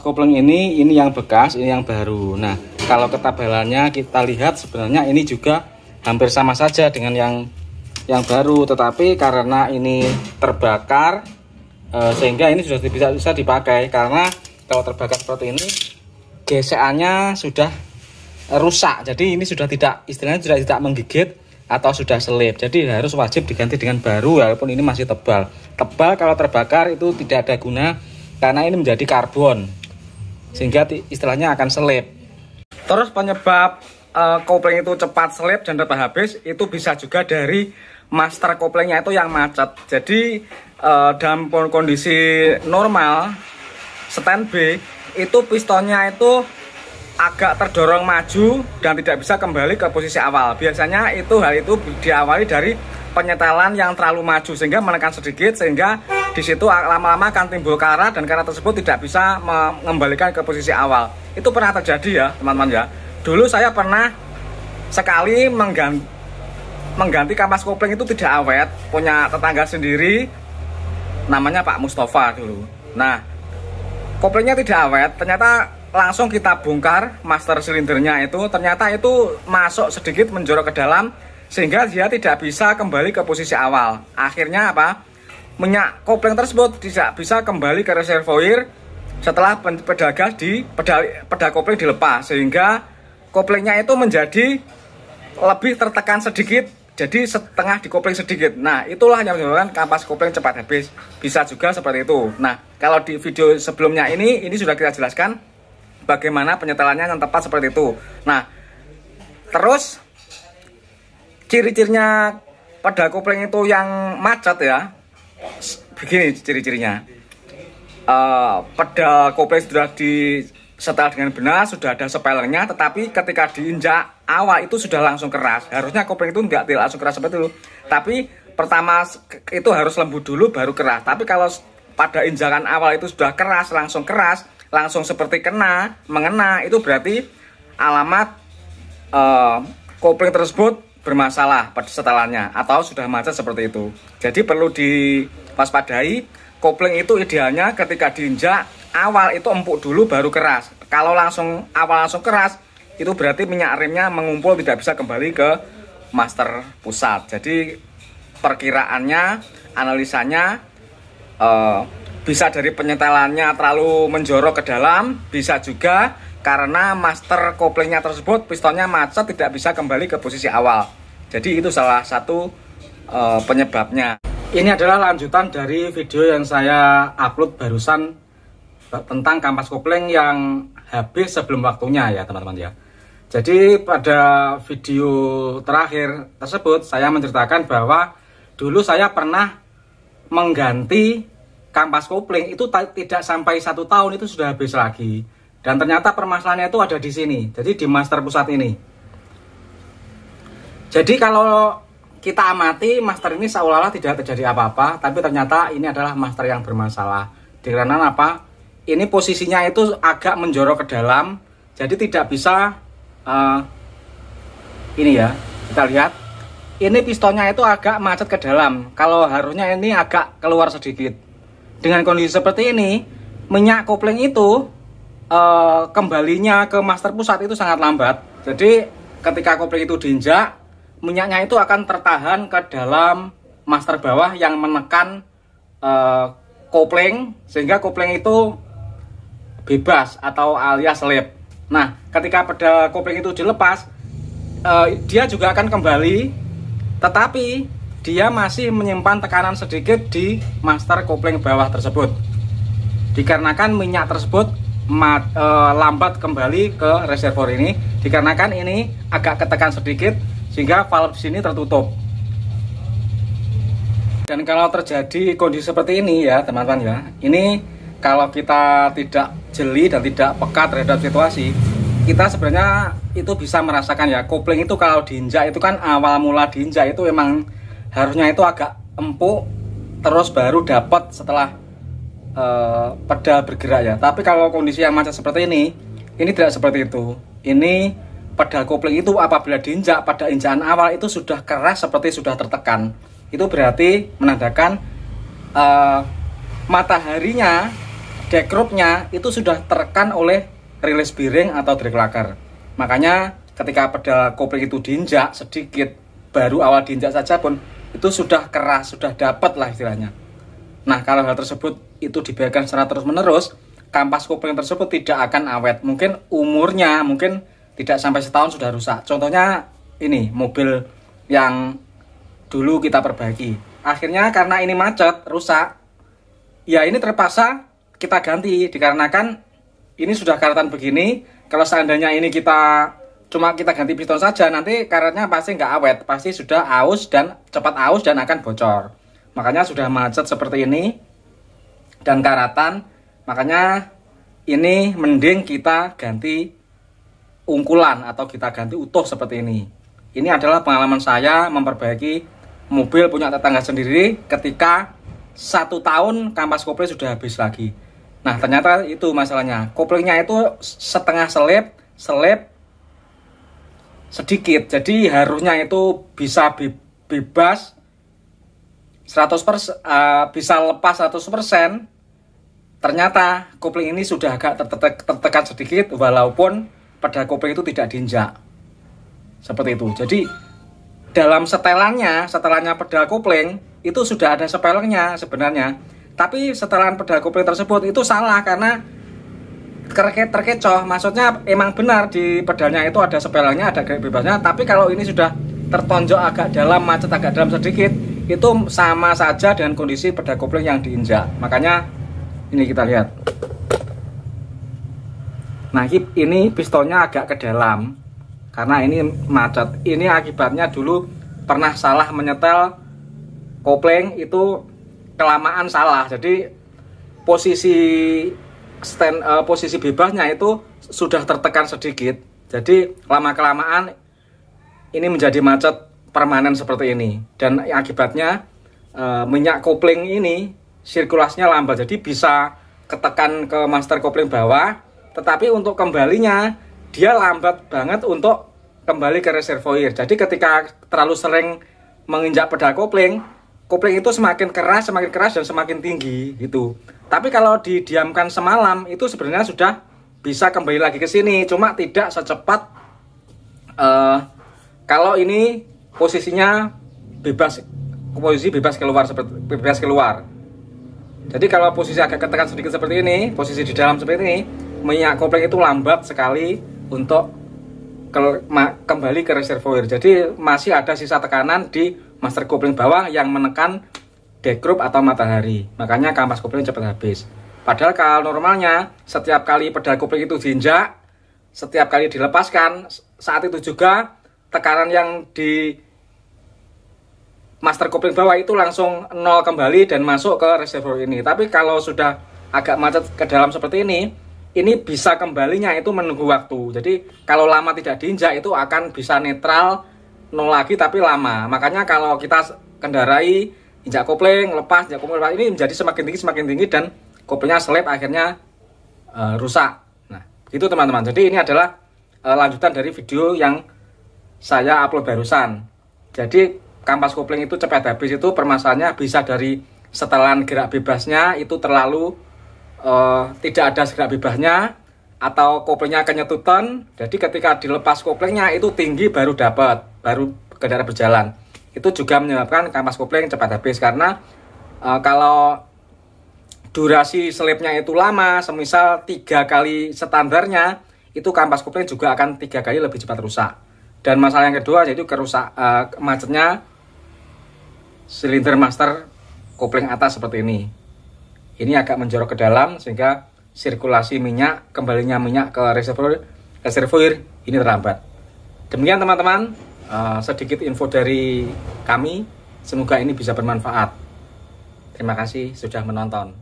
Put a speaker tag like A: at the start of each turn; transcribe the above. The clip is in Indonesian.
A: Kopling ini, ini yang bekas, ini yang baru. Nah, kalau ketabelannya kita lihat sebenarnya ini juga hampir sama saja dengan yang yang baru, tetapi karena ini terbakar eh, sehingga ini sudah bisa bisa dipakai karena kalau terbakar seperti ini gesekannya sudah rusak. Jadi ini sudah tidak istilahnya sudah tidak menggigit atau sudah selip. Jadi harus wajib diganti dengan baru walaupun ini masih tebal. Tebal kalau terbakar itu tidak ada guna karena ini menjadi karbon sehingga istilahnya akan selip. Terus penyebab uh, kopling itu cepat selip dan cepat habis itu bisa juga dari master koplingnya itu yang macet. Jadi uh, dalam kondisi normal stand B itu pistonnya itu agak terdorong maju dan tidak bisa kembali ke posisi awal. Biasanya itu hal itu diawali dari penyetelan yang terlalu maju sehingga menekan sedikit sehingga di situ lama-lama akan timbul karat dan karat tersebut tidak bisa mengembalikan ke posisi awal. Itu pernah terjadi ya, teman-teman ya. Dulu saya pernah sekali mengganti, mengganti kampas kopling itu tidak awet, punya tetangga sendiri, namanya Pak Mustafa dulu. Nah, koplingnya tidak awet, ternyata langsung kita bongkar master silindernya itu, ternyata itu masuk sedikit menjorok ke dalam, sehingga dia tidak bisa kembali ke posisi awal. Akhirnya apa? minyak kopling tersebut tidak bisa kembali ke reservoir setelah pedagang di pedal peda kopling dilepas sehingga koplingnya itu menjadi lebih tertekan sedikit jadi setengah di kopling sedikit nah itulah yang menyebabkan kapas kopling cepat habis bisa juga seperti itu nah kalau di video sebelumnya ini ini sudah kita jelaskan bagaimana penyetelannya yang tepat seperti itu nah terus ciri-cirinya pada kopling itu yang macet ya begini ciri-cirinya. Uh, eh, pada kopling sudah di setel dengan benar, sudah ada sepelernya, tetapi ketika diinjak awal itu sudah langsung keras. Harusnya kopling itu nggak langsung keras seperti itu. Tapi pertama itu harus lembut dulu baru keras. Tapi kalau pada injakan awal itu sudah keras, langsung keras, langsung seperti kena, mengena, itu berarti alamat uh, eh, kopling tersebut bermasalah pada setelannya atau sudah macet seperti itu. Jadi perlu diwaspadai kopling itu idealnya ketika diinjak awal itu empuk dulu baru keras. Kalau langsung awal langsung keras itu berarti minyak remnya mengumpul tidak bisa kembali ke master pusat. Jadi perkiraannya, analisanya eh, bisa dari penyetelannya terlalu menjorok ke dalam, bisa juga karena master koplingnya tersebut pistonnya macet tidak bisa kembali ke posisi awal jadi itu salah satu e, penyebabnya ini adalah lanjutan dari video yang saya upload barusan eh, tentang kampas kopling yang habis sebelum waktunya ya teman-teman ya jadi pada video terakhir tersebut saya menceritakan bahwa dulu saya pernah mengganti kampas kopling itu tidak sampai satu tahun itu sudah habis lagi dan ternyata permasalahannya itu ada di sini. Jadi di master pusat ini. Jadi kalau kita amati master ini seolah-olah tidak terjadi apa-apa, tapi ternyata ini adalah master yang bermasalah. Dikarenakan apa? Ini posisinya itu agak menjorok ke dalam, jadi tidak bisa uh, ini ya. Kita lihat. Ini pistonnya itu agak macet ke dalam. Kalau harusnya ini agak keluar sedikit. Dengan kondisi seperti ini, minyak kopling itu uh, kembalinya ke master pusat itu sangat lambat. Jadi ketika kopling itu diinjak, minyaknya itu akan tertahan ke dalam master bawah yang menekan uh, kopling sehingga kopling itu bebas atau alias lep. Nah, ketika pedal kopling itu dilepas, uh, dia juga akan kembali, tetapi dia masih menyimpan tekanan sedikit di master kopling bawah tersebut. Dikarenakan minyak tersebut mat, e, lambat kembali ke reservoir ini dikarenakan ini agak ketekan sedikit sehingga valve sini tertutup dan kalau terjadi kondisi seperti ini ya teman-teman ya ini kalau kita tidak jeli dan tidak peka terhadap situasi kita sebenarnya itu bisa merasakan ya kopling itu kalau diinjak itu kan awal mula diinjak itu memang harusnya itu agak empuk terus baru dapat setelah uh, pedal bergerak ya. Tapi kalau kondisi yang macet seperti ini, ini tidak seperti itu. Ini pedal kopling itu apabila diinjak pada injakan awal itu sudah keras seperti sudah tertekan. Itu berarti menandakan uh, mataharinya, dekrupnya itu sudah tertekan oleh rilis bearing atau drag lugger. Makanya ketika pedal kopling itu diinjak sedikit, baru awal diinjak saja pun itu sudah keras, sudah dapat lah istilahnya. Nah, kalau hal tersebut itu dibiarkan secara terus-menerus, kampas kopling tersebut tidak akan awet. Mungkin umurnya mungkin tidak sampai setahun sudah rusak. Contohnya ini mobil yang dulu kita perbaiki. Akhirnya karena ini macet, rusak. Ya ini terpaksa kita ganti dikarenakan ini sudah karatan begini. Kalau seandainya ini kita cuma kita ganti piston saja nanti karatnya pasti nggak awet, pasti sudah aus dan cepat aus dan akan bocor. Makanya sudah macet seperti ini dan karatan. Makanya ini mending kita ganti ungkulan atau kita ganti utuh seperti ini. Ini adalah pengalaman saya memperbaiki mobil punya tetangga sendiri ketika satu tahun kampas kopling sudah habis lagi. Nah ternyata itu masalahnya. Koplingnya itu setengah selip, selip sedikit. Jadi harusnya itu bisa bebas 100 pers uh, bisa lepas 100%, ternyata kopling ini sudah agak tertekan tertekan sedikit walaupun pada kopling itu tidak diinjak. Seperti itu. Jadi dalam setelannya, setelannya pedal kopling itu sudah ada sepelengnya sebenarnya. Tapi setelan pedal kopling tersebut itu salah karena terke terkecoh. Maksudnya emang benar di pedalnya itu ada sepelengnya, ada grip bebasnya, tapi kalau ini sudah tertonjok agak dalam, macet agak dalam sedikit, itu sama saja dengan kondisi peda kopling yang diinjak makanya ini kita lihat nah ini pistonnya agak ke dalam karena ini macet ini akibatnya dulu pernah salah menyetel kopling itu kelamaan salah jadi posisi stand uh, posisi bebasnya itu sudah tertekan sedikit jadi lama kelamaan ini menjadi macet permanen seperti ini dan akibatnya e, minyak kopling ini sirkulasinya lambat jadi bisa ketekan ke master kopling bawah tetapi untuk kembalinya dia lambat banget untuk kembali ke reservoir jadi ketika terlalu sering menginjak pedal kopling kopling itu semakin keras semakin keras dan semakin tinggi gitu tapi kalau didiamkan semalam itu sebenarnya sudah bisa kembali lagi ke sini cuma tidak secepat uh, kalau ini posisinya bebas posisi bebas keluar seperti bebas keluar. Jadi kalau posisi agak ketekan sedikit seperti ini, posisi di dalam seperti ini, minyak kopling itu lambat sekali untuk ke, ma, kembali ke reservoir. Jadi masih ada sisa tekanan di master kopling bawah yang menekan dekrup atau matahari. Makanya kampas kopling cepat habis. Padahal kalau normalnya setiap kali pedal kopling itu diinjak, setiap kali dilepaskan, saat itu juga tekanan yang di master kopling bawah itu langsung nol kembali dan masuk ke reservoir ini. Tapi kalau sudah agak macet ke dalam seperti ini, ini bisa kembalinya itu menunggu waktu. Jadi kalau lama tidak diinjak itu akan bisa netral nol lagi tapi lama. Makanya kalau kita kendarai injak kopling, lepas, injak kopling, lepas, ini menjadi semakin tinggi semakin tinggi dan koplingnya selip akhirnya uh, rusak. Nah, itu teman-teman. Jadi ini adalah uh, lanjutan dari video yang saya upload barusan. Jadi kampas kopling itu cepat habis itu permasalahannya bisa dari setelan gerak bebasnya itu terlalu uh, tidak ada gerak bebasnya atau koplingnya kenyetutan. Jadi ketika dilepas koplingnya itu tinggi baru dapat, baru kendaraan berjalan. Itu juga menyebabkan kampas kopling cepat habis karena uh, kalau durasi selipnya itu lama, semisal tiga kali standarnya, itu kampas kopling juga akan tiga kali lebih cepat rusak. Dan masalah yang kedua yaitu kerusak uh, macetnya silinder master kopling atas seperti ini. Ini agak menjorok ke dalam sehingga sirkulasi minyak, kembalinya minyak ke reservoir, reservoir ini terlambat. Demikian teman-teman, uh, sedikit info dari kami. Semoga ini bisa bermanfaat. Terima kasih sudah menonton.